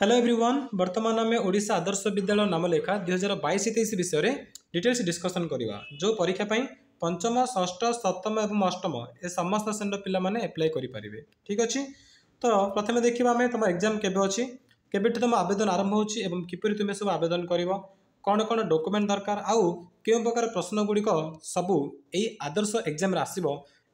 Hello everyone বর্তমান আমি ওড়শা আদর্শ বিদ্যালয় নামলেখা দুই হাজার বাইশ তেইশ বিষয়ে ডিটেলস ডিসকসন করা যে পরীক্ষা পাই পঞ্চম ষষ্ঠ সপ্তম এবং অষ্টম এ সমস্ত শ্রেণীর পিলামানে আপ্লাই করে পারিবে ঠিক আছে তো প্রথমে দেখিবা আমি তোমার এক্সাম কেবে অছি কেবেঠু তোমার আবেদন আরম্ভ হচ্ছে এবং কিপর তুমি সব আবেদন করিব কোণ কোণ ডকুমেন্ট দরকার আউ কেউ প্রকার প্রশ্নগুড়ি সবু এই আদর্শ এক্সামে আসব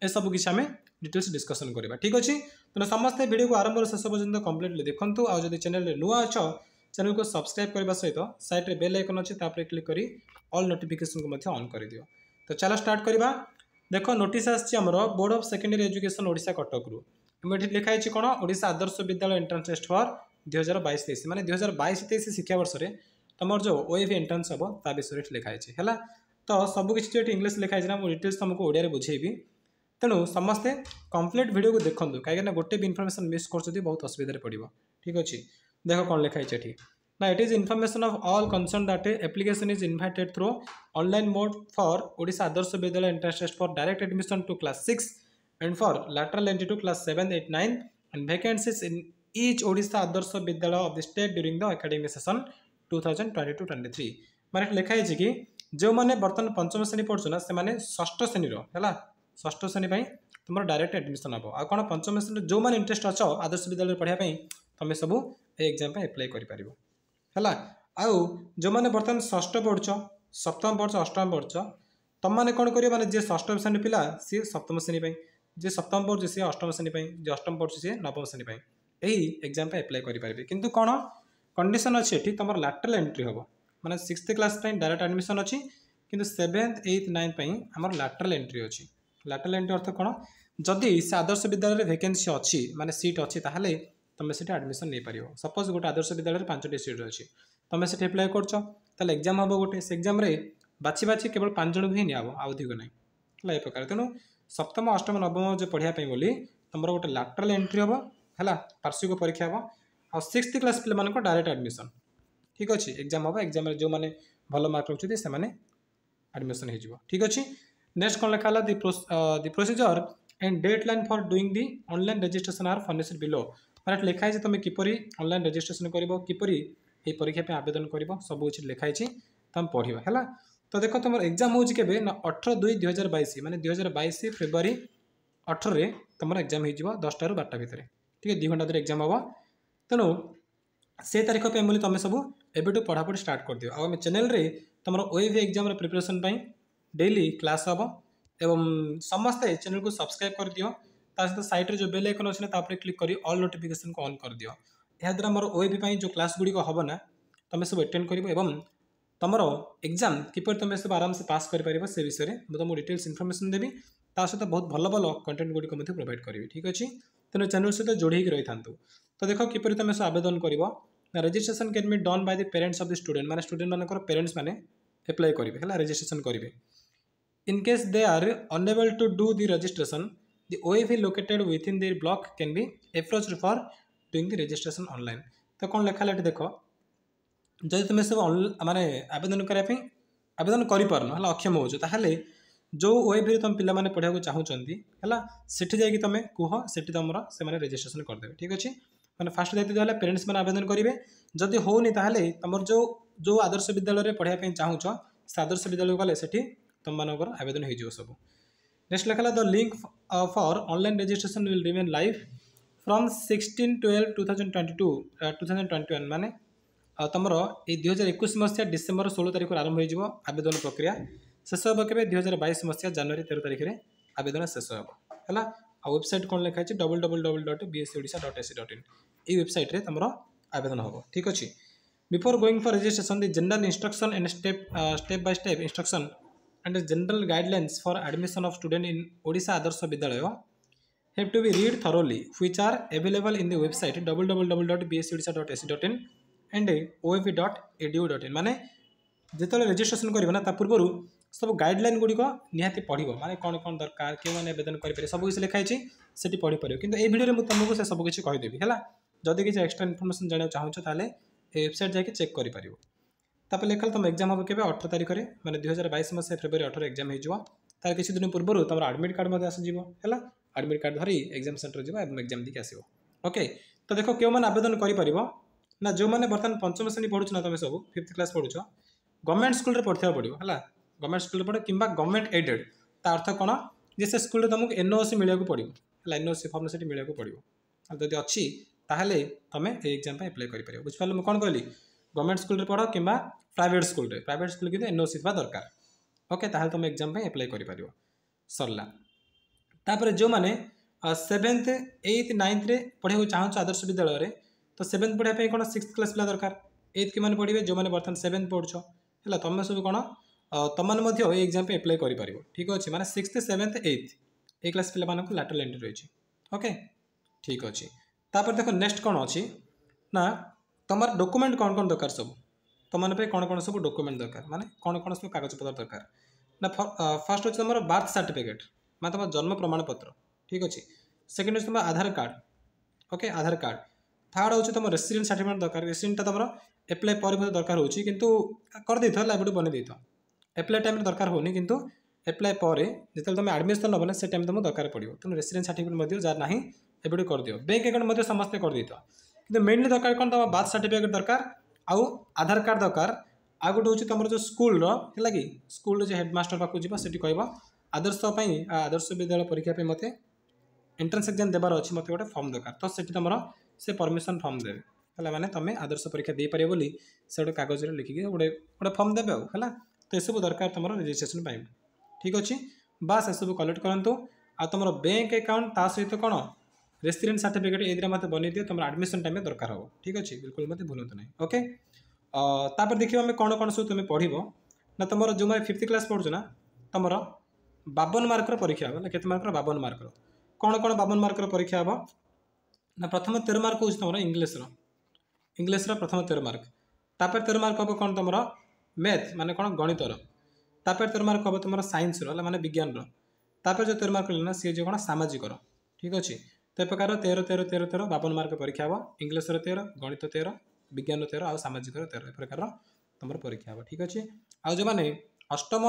এসবু কিছু আমি ডিটেলস ডিসকসন করা ঠিক অছি তেমন সমস্ত ভিডিও আরম্ভ শেষ পর্যন্ত কমপ্লিটলি দেখুন আজ যদি চ্যানেল নূয়া অছ চ্যানেলকে সবসক্রাইব করা সহ সাইট্রে বেল আইকন অছে তাপরে ক্লিক করে অল নোটিফিকেসন অন করে দিও তো চাল স্টার্ট করা দেখ নোটিস আসছে আমার board of secondary education Odisha কটকরু এটি লেখা হয়েছে কোণ ওড়শা আদর্শ বিদ্যালয় এন্ট্রান্স টেস্ট ফর দুই হাজার বাইশ তেইশ মানে দুই হাজার বাইশ তেইশ শিক্ষাবর্ষে তোমার যে ওএফ এন্ট্রান্স হব তা বিষয়ে লেখা হয়েছে হল তো সবুকিছি এটি ইংলিশ লেখা হয়েছে না মু ডিটেলস তোমাকে ওড়িয়ার বুঝেবি ତେଣୁ ସମସ୍ତେ କମ୍ପ୍ଲିଟ୍ ଭିଡ଼ିଓକୁ ଦେଖନ୍ତୁ କାହିଁକିନା ଗୋଟେ ବି ଇନଫର୍ମେସନ୍ ମିସ୍ କରୁଛନ୍ତି ବହୁତ ଅସୁବିଧାରେ ପଡ଼ିବ ଠିକ୍ ଅଛି ଦେଖ କ'ଣ ଲେଖା ହେଇଛି ଏଠି ନା it is information of all concern that application is invited through online mode for Odisha Adarsha Vidyalaya entrance test for direct admission to class six and for lateral entry to class seven eight nine and vacancies in each Odisha Adarsha Vidyalaya of the state during the academic session two thousand twenty two twenty three ମାନେ ଲେଖା ହେଇଛି କି ଯେଉଁମାନେ ବର୍ତ୍ତମାନ ପଞ୍ଚମ ଶ୍ରେଣୀ ପଢ଼ୁଛନ୍ତି ନା ସେମାନେ ଷଷ୍ଠ ଶ୍ରେଣୀର ହେଲା ষষ্ঠ শ্রেণী ପାଇଁ ତୁମର ଡାଇରେକ୍ଟ ଆଡ଼ମିସନ୍ ହେବ ଆଉ କ'ଣ ପଞ୍ଚମ ଶ୍ରେଣୀରେ ଯେଉଁମାନେ ଇଣ୍ଟରେଷ୍ଟ ଅଛ ଆଦର୍ଶ ବିଦ୍ୟାଳୟରେ ପଢ଼ିବା ପାଇଁ ତୁମେ ସବୁ ଏ ଏକ୍ଜାମ୍ ପାଇଁ ଆପ୍ଲାଏ କରିପାରିବ ହେଲା ଆଉ ଯେଉଁମାନେ ବର୍ତ୍ତମାନ ଷଷ୍ଠ ପଢ଼ୁଛ ସପ୍ତମ ପଢ଼ୁଛ ଅଷ୍ଟମ ପଢ଼ୁଛ ତୁମମାନେ କ'ଣ କରିବ ମାନେ ଯିଏ ଷଷ୍ଠ ଶ୍ରେଣୀ ପିଲା ସିଏ ସପ୍ତମ ଶ୍ରେଣୀ ପାଇଁ ଯିଏ ସପ୍ତମ ପଢ଼ୁଛି ସିଏ ଅଷ୍ଟମ ଶ୍ରେଣୀ ପାଇଁ ଯିଏ ଅଷ୍ଟମ ପଢ଼ୁଛି ସିଏ ନବମ ଶ୍ରେଣୀ ପାଇଁ ଏହି ଏକ୍ଜାମ୍ ପାଇଁ ଆପ୍ଲାଏ କରିପାରିବେ କିନ୍ତୁ କ'ଣ କଣ୍ଡିସନ୍ ଅଛି ଏଠି ତୁମର ଲାଟେରାଲ୍ ଏଣ୍ଟ୍ରି ହେବ ମାନେ ସିକ୍ସଥ କ୍ଲାସ୍ ପାଇଁ ଡାଇରେକ୍ଟ ଆଡ଼ମିସନ୍ ଅଛି କିନ୍ତୁ ସେଭେନ୍ଥ ଏଇଥ ନାଇନ୍ଥ ପାଇଁ ଆମର ଲାଟେରାଲ୍ ଏଣ୍ଟ୍ରି ଅଛି ଲାଟେରାଲ ଏଣ୍ଟ୍ରି ଅର୍ଥ କ'ଣ ଯଦି ସେ ଆଦର୍ଶ ବିଦ୍ୟାଳୟରେ ଭେକେନ୍ସି ଅଛି ମାନେ ସିଟ୍ ଅଛି ତାହେଲେ ତୁମେ ସେଠି ଆଡ଼ମିସନ୍ ନେଇପାରିବ ସପୋଜ୍ ଗୋଟେ ଆଦର୍ଶ ବିଦ୍ୟାଳୟରେ ପାଞ୍ଚଟି ସିଟ୍ ଅଛି ତୁମେ ସେଠି ଆପ୍ଲାଏ କରୁଛ ତାହେଲେ ଏକ୍ଜାମ୍ ହେବ ଗୋଟେ ସେ ଏକ୍ଜାମ୍ରେ ବାଛି ବାଛି କେବଳ ପାଞ୍ଚ ଜଣଙ୍କୁ ହିଁ ନିଆହେବ ଆଉ ଅଧିକ ନାହିଁ ହେଲା ଏ ପ୍ରକାର ତେଣୁ ସପ୍ତମ ଅଷ୍ଟମ ନବମ ଯେଉଁ ପଢ଼ିବା ପାଇଁ ବୋଲି ତୁମର ଗୋଟେ ଲାଟେରାଲ ଏଣ୍ଟ୍ରି ହେବ ହେଲା ପାର୍ଶ୍ୱିକ ପରୀକ୍ଷା ହେବ ଆଉ ସିକ୍ସଥ କ୍ଲାସ୍ ପିଲାମାନଙ୍କ ଡାଇରେକ୍ଟ ଆଡ଼ମିସନ୍ ଠିକ୍ ଅଛି ଏକ୍ଜାମ୍ ହେବ ଏକ୍ଜାମ୍ରେ ଯେଉଁମାନେ ଭଲ ମାର୍କ ରଖୁଛନ୍ତି ସେମାନେ ଆଡ଼ମିସନ୍ ହୋଇଯିବ ଠିକ୍ ଅଛି नेक्स्ट कौन लिखा the procedure and deadline for doing the online registration are furnished below ମାନେ ଲେଖା ହେଇଛି ତୁମେ କିପରି ଅନଲାଇନ୍ ରେଜିଷ୍ଟ୍ରେସନ୍ କରିବ କିପରି ଏହି ପରୀକ୍ଷା ପାଇଁ ଆବେଦନ କରିବ ସବୁ କିଛି ଲେଖା ହେଇଛି ତୁମେ ପଢ଼ିବ ହେଲା ତ ଦେଖ ତୁମର ଏକ୍ଜାମ୍ ହେଉଛି କେବେ ନା ଅଠର ଦୁଇ ଦୁଇ ହଜାର ବାଇଶ ମାନେ ଦୁଇ ହଜାର ବାଇଶ ଫେବୃଆରୀ ଅଠରରେ ତୁମର ଏକ୍ଜାମ୍ ହେଇଯିବ ଦଶଟାରୁ ବାରଟା ଭିତରେ ଠିକ୍ ଅଛି ଦୁଇ ଘଣ୍ଟା ଧରି ଏକ୍ଜାମ୍ ହେବ ତେଣୁ ସେ ତାରିଖ ପାଇଁ ବୋଲି ତୁମେ ସବୁ ଏବେଠୁ ପଢ଼ାପଢ଼ି ଷ୍ଟାର୍ଟ କରିଦିଅ ଆଉ ଆମ ଚ୍ୟାନେଲ୍ରେ ତୁମର ଓଏଭି ଏକ୍ଜାମ୍ର ପ୍ରିପାରେସନ୍ ପାଇଁ डेली क्लास हम एवं समस्ते चैनल को सब्सक्राइब कर दियो ता सैट्रे जो बेल आइकन अच्छे तापर क्लिक कर अल नोटिफिकेसन को अन् कर दियो याद्वारा मोर ओएबी जो क्लास गुड़िक हम ना तुम सब एटेड कर तुम एक्जाम किपर तुम सब आराम से पास कर से विषय में तुमको डिटेल्स इनफर्मेसन देवी ता सहित बहुत भल भल कंटेंट गुड़िक प्रोभाइड करी ठीक अच्छे तेनाली चैनल सहित जोड़ी रही था तो देख किपर तुम सब आवेदन कर registration can be done by the parents of the student मैंने स्टूडेंट मेरेन्ट्स मैंने एप्लाय करेंगे है रेजिट्रेसन करेंगे they are unable to do to registration the registration, भी located within their block can भी approach for doing the registration अनल तो कौन लेखा है देख जदि तुम सब मानने आवेदन करने आवेदन कर अक्षम हो ताहले जो वेब्रे तुम पे पढ़ाक चाहूँगी है जाकि तुम कह से तुम से रेजिट्रेसन करदे ठीक अच्छे मैंने फास्ट दायित्व है पेरेन्ट्स मैंने आवेदन करेंगे जदि होनी तुम जो जो आदर्श विद्यालय पढ़ापी चाहू से आदर्श विद्यालय गले तुमମାନଙ୍କର ଆବେଦନ ହେଇଯିବ ସବୁ ନେକ୍ସଟ ଲେଖା ହେଲା the link for online registration will remain live from sixteen twelve two thousand twenty to two thousand twenty one ମାନେ ତୁମର ଏଇ ଦୁଇ ହଜାର ଏକୋଇଶ ମସିହା ଡିସେମ୍ବର ଷୋହଳ ତାରିଖରୁ ଆରମ୍ଭ ହୋଇଯିବ ଆବେଦନ ପ୍ରକ୍ରିୟା ଶେଷ ହେବ କେବେ ଦୁଇ ହଜାର ବାଇଶ ମସିହା ଜାନୁଆରୀ ତେର ତାରିଖରେ ଆବେଦନ ଶେଷ ହେବ ହେଲା ଆଉ ୱେବସାଇଟ୍ କ'ଣ ଲେଖା ହେଇଛି double double double dot BSE Odisha dot AC dot in ଏଇ ୱେବସାଇଟ୍ରେ ତୁମର ଆବେଦନ ହେବ ଠିକ୍ ଅଛି before going for registration the general instruction and step step by step instruction and general guidelines for admission of student in Odisha Adarsha Vidyalaya have to be read thoroughly, which are available in the website www.bsodisha.ac.in and oev.edu.in. মানে যেতলে registration করিব না তা পূর্বরু সব guideline গুড়ি নিহতি পড়ব মানে কোণ কোণ দরকার কেউ মানে আবেদন করে সব কিছু লেখা হয়েছে সেটি পড়িপার কিন্তু এই ভিডিওরে তোমাকে সে সব কিছু কহিদেবি হল যদি কিছু এক্সট্রা ইনফরমেশন জাঁয়া চাহুছ তাহলে এই ওয়েবসাইট যাই চেক করে পারিব तापर लिखल तुम एक्जाम हम के अठर तारीख में मैंने दुई हजार बैस मसीह फेब्रुआरी अठर एक्जाम हो तार किसी दिन पूर्व तुम आडमिट कार्ड मैं आसोज है आडमिट कार्ड धरी एक्जाम सेन्टर जाए एक्जाम देखिए आसो ओके तो देख क्यों आवेदन कर ना जो मैंने बर्तमान पंचम श्रेणी पढ़ु ना तुम सब फिफ्थ क्लास पढ़ु गवर्नमेंट स्कूल में पढ़ा पड़ो है गवर्नमेंट स्कूल पढ़े कि गवर्नमेंट एडेड त अर्थ कौन जे से स्कूल तुमक एनओसी मिले पड़ो है एनओसी फर्म से मिले पड़ो जदि अच्छी तुम्हें एक्जाम एप्लाई कर बुझे पार्ल कौन कहली গভর্নমেন্ট স্কুলে পড় কিংবা প্রাইভেট স্কুলে প্রাইভেট স্কুল কিন্তু এনওসি থাকা দরকার ওকে তাহলে তুমি এক্সাম পাই আপ্লাই করে সরলা তাপরে যে সেভেন্থ এইথ নাইন্থে পড়া চাহুছ আদর্শ বিদ্যালয়ের তো সেভেন্থ পড়া কোণ সিক্স ক্লাস পিলা দরকার এইথ কি মানে পড়বে যে বর্তমানে সেভেন্থ পড়ছ হল তুমি সব কোণ তুমি এই এক্সাম পাই আপ্লাই করে ঠিক আছে মানে সিক্সথ সেভেন্থ এইথ এই ক্লাস পিলা মানুষ ল্যাটেল এন্ট্রি রয়েছে ওকে ঠিক আছে তাপরে দেখো নেক্সট কোণ অ না তোমার ডকুমেন্ট କ'ଣ କ'ଣ ଦରକାର ସବୁ তোমাদের পাই কোণ কোণ সব ডকুমেন্ট দরকার মানে কোণ কোণ সব কাগজপত্র দরকার না ফার্স্ট হচ্ছে তোমার বার্থ সার্টিফিকেট মানে তোমার জন্ম প্রমাণপত্র ঠিক আছে সেকেন্ড হচ্ছে তোমার Aadhaar card okay Aadhaar card third হচ্ছে তোমার রেসিডেন্ট সার্টিফিকেট দরকার রেসিডেন্টটা তোমার এপ্লাই পরে পরে দরকার হচ্ছে কিন্তু করেদেইথ লাইব্রেরি বনে দেইথ এপ্লাই টাইমে দরকার হোনি কিন্তু এপ্লাই পরে যেত তুমি আডমিশন নেব না সে টাইম তোমার দরকার পড়ব তেমন রেসিডেন্ট সার্টিফিকেট মধ্যে যা না এবেটু করে দিও ব্যাঙ্ক আকাউন্ট মধ্যে সমস্ত করে দিও কিন্তু ମେନ୍ଲି ଦରକାର କ'ଣ ତୁମ ବାର୍ଥ ସାର୍ଟିଫିକେଟ୍ ଦରକାର ଆଉ ଆଧାର କାର୍ଡ଼ ଦରକାର ଆଉ ଗୋଟେ ହେଉଛି ତୁମର ଯେଉଁ ସ୍କୁଲର ହେଲା କି ସ୍କୁଲର ଯେଉଁ ହେଡ଼ମାଷ୍ଟର ପାଖକୁ ଯିବା ସେଠି କହିବ ଆଦର୍ଶ ପାଇଁ ଆଦର୍ଶ ବିଦ୍ୟାଳୟ ପରୀକ୍ଷା ପାଇଁ ମୋତେ ଏଣ୍ଟ୍ରାନ୍ସ ଏକ୍ଜାମ୍ ଦେବାର ଅଛି ମୋତେ ଗୋଟେ ଫର୍ମ ଦରକାର ତ ସେଠି ତୁମର ସେ ପରମିସନ୍ ଫର୍ମ ଦେବେ ହେଲା ମାନେ ତୁମେ ଆଦର୍ଶ ପରୀକ୍ଷା ଦେଇପାରିବ ବୋଲି ସେ ଗୋଟେ କାଗଜରେ ଲେଖିକି ଗୋଟେ ଗୋଟେ ଫର୍ମ ଦେବେ ଆଉ ହେଲା ତ ଏସବୁ ଦରକାର ତୁମର ରେଜିଷ୍ଟ୍ରେସନ୍ ପାଇଁ ଠିକ୍ ଅଛି ବାସ୍ ଏସବୁ କଲେକ୍ଟ କରନ୍ତୁ ଆଉ ତୁମର ବ୍ୟାଙ୍କ ଆକାଉଣ୍ଟ ତା ସହିତ କ'ଣ ରେସିଡେଣ୍ଟ ସାର୍ଟିଫିକେଟ୍ ଏଇଥିରେ ମୋତେ ବନେଇ ଦିଅ ତୁମର ଆଡ଼ମିସନ୍ ଟାଇମ୍ରେ ଦରକାର ହେବ ଠିକ୍ ଅଛି ବିଲକୁଲ ମୋତେ ଭୁଲନ୍ତୁ ନାହିଁ ଓକେ ତାପରେ ଦେଖିବା ଆମେ କ'ଣ କ'ଣ ସବୁ ତୁମେ ପଢ଼ିବ ନା ତୁମର ଯେଉଁମାନେ ଫିଫ୍ଥ କ୍ଲାସ୍ ପଢ଼ୁଛ ନା ତୁମର ବାବନ ମାର୍କର ପରୀକ୍ଷା ହେବ ନା କେତେ ମାର୍କର ବାବନ ମାର୍କର କ'ଣ କ'ଣ ବାବନ ମାର୍କର ପରୀକ୍ଷା ହେବ ନା ପ୍ରଥମ ତେର ମାର୍କ ହେଉଛି ତୁମର ଇଂଲିଶର ଇଂଲିଶର ପ୍ରଥମ ତେର ମାର୍କ ତାପରେ ତେର ମାର୍କ ହେବ କ'ଣ ତୁମର ମ୍ୟାଥ୍ ମାନେ କ'ଣ ଗଣିତର ତାପରେ ତେର ମାର୍କ ହେବ ତୁମର ସାଇନ୍ସର ହେଲା ମାନେ ବିଜ୍ଞାନର ତାପରେ ଯେଉଁ ତେର ମାର୍କ ହେଲା ନା ସିଏ ଯେଉଁ କ'ଣ ସାମାଜିକର ଠିକ୍ ଅଛି তো ଏ ପ୍ରକାର ତେର ତେର ତେର ତେର ବାବନ ମାର୍କ ପରୀକ୍ଷା ହେବ ଇଂଲିଶର ତେର ଗଣିତ ତେର ବିଜ୍ଞାନ ତେର ଆଉ ସାମାଜିକର ତେର ଏ ପ୍ରକାରର ତୁମର ପରୀକ୍ଷା ହେବ ଠିକ୍ ଅଛି ଆଉ ଯେଉଁମାନେ ଅଷ୍ଟମ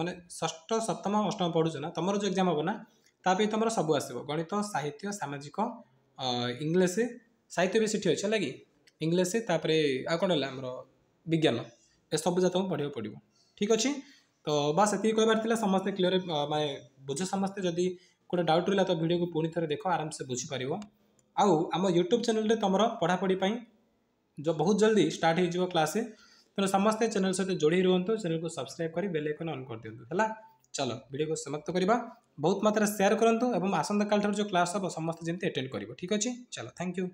ମାନେ ଷଷ୍ଠ ସପ୍ତମ ଅଷ୍ଟମ ପଢ଼ୁଛ ନା ତୁମର ଯେଉଁ ଏକ୍ଜାମ୍ ହେବ ନା ତା ପାଇଁ ତୁମର ସବୁ ଆସିବ ଗଣିତ ସାହିତ୍ୟ ସାମାଜିକ ଇଂଲିଶ ସାହିତ୍ୟ ବି ସେଠି ଅଛି ହେଲା କି ଇଂଲିଶ ତାପରେ ଆଉ କ'ଣ ହେଲା ଆମର ବିଜ୍ଞାନ ଏସବୁ ଯାକ ତୁମକୁ ପଢ଼ିବାକୁ ପଡ଼ିବ ଠିକ୍ ଅଛି ତ ବାସ୍ ଏତିକି କହିବାର ଥିଲା ସମସ୍ତେ କ୍ଲିଅର ମାନେ ବୁଝ ସମସ୍ତେ ଯଦି ଗୋଟେ ଡାଉଟ୍ ରହିଲା ତ ଭିଡ଼ିଓକୁ ପୁଣି ଥରେ ଦେଖ ଆରାମସେ ବୁଝିପାରିବ ଆଉ ଆମ ୟୁଟ୍ୟୁବ୍ ଚ୍ୟାନେଲ୍ରେ ତୁମର ପଢ଼ାପଢ଼ି ପାଇଁ ବହୁତ ଜଲ୍ଦି ଷ୍ଟାର୍ଟ ହୋଇଯିବ କ୍ଲାସ୍ ତେଣୁ ସମସ୍ତେ ଚ୍ୟାନେଲ୍ ସହିତ ଯୋଡ଼ି ରୁହନ୍ତୁ ଚ୍ୟାନେଲ୍କୁ ସବସ୍କ୍ରାଇବ୍ କରି ବେଲ୍ ଆଇକନ୍ ଅନ୍ କରିଦିଅନ୍ତୁ ହେଲା চলো ভিডিওকে সমাপ্ত করা বহুত মাত্রায় সেয়ার করতু এবং আসন্তকাল ঠার যে ক্লাস হব সমস্ত যেমন এটেড করব ঠিক আছে চলো থ্যাংক ইউ